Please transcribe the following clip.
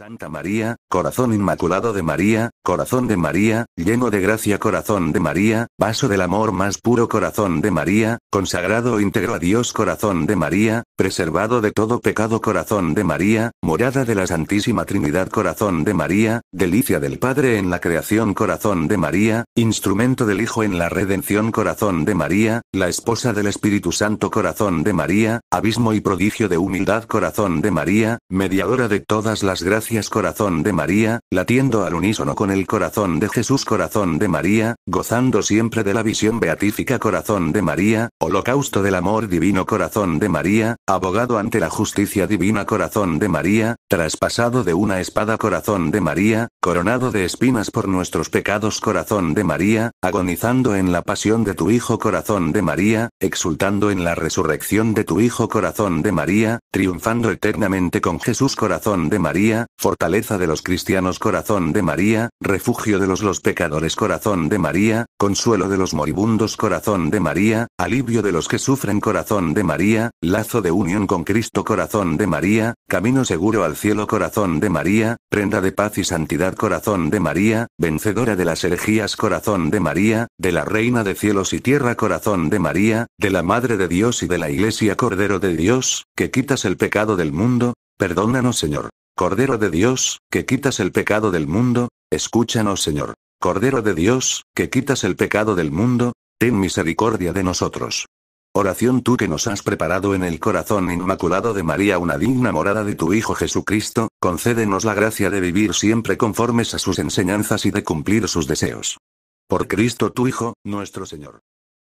Santa María, corazón inmaculado de María, corazón de María, lleno de gracia corazón de María, vaso del amor más puro corazón de María, consagrado e íntegro a Dios corazón de María, preservado de todo pecado corazón de María, morada de la Santísima Trinidad corazón de María, delicia del Padre en la creación corazón de María, instrumento del Hijo en la redención corazón de María, la esposa del Espíritu Santo corazón de María, abismo y prodigio de humildad corazón de María, mediadora de todas las gracias corazón de María, latiendo al unísono con el corazón de Jesús corazón de María, gozando siempre de la visión beatífica corazón de María, holocausto del amor divino corazón de María, abogado ante la justicia divina Corazón de María, Traspasado de una espada corazón de María, coronado de espinas por nuestros pecados corazón de María, agonizando en la pasión de tu Hijo corazón de María, exultando en la resurrección de tu Hijo corazón de María, triunfando eternamente con Jesús corazón de María, fortaleza de los cristianos corazón de María, refugio de los los pecadores corazón de María, consuelo de los moribundos corazón de María, alivio de los que sufren corazón de María, lazo de unión con Cristo corazón de María, camino seguro al cielo corazón de María, prenda de paz y santidad corazón de María, vencedora de las herejías corazón de María, de la reina de cielos y tierra corazón de María, de la Madre de Dios y de la Iglesia Cordero de Dios, que quitas el pecado del mundo, perdónanos Señor. Cordero de Dios, que quitas el pecado del mundo, escúchanos Señor. Cordero de Dios, que quitas el pecado del mundo, ten misericordia de nosotros oración tú que nos has preparado en el corazón inmaculado de María una digna morada de tu Hijo Jesucristo, concédenos la gracia de vivir siempre conformes a sus enseñanzas y de cumplir sus deseos. Por Cristo tu Hijo, nuestro Señor.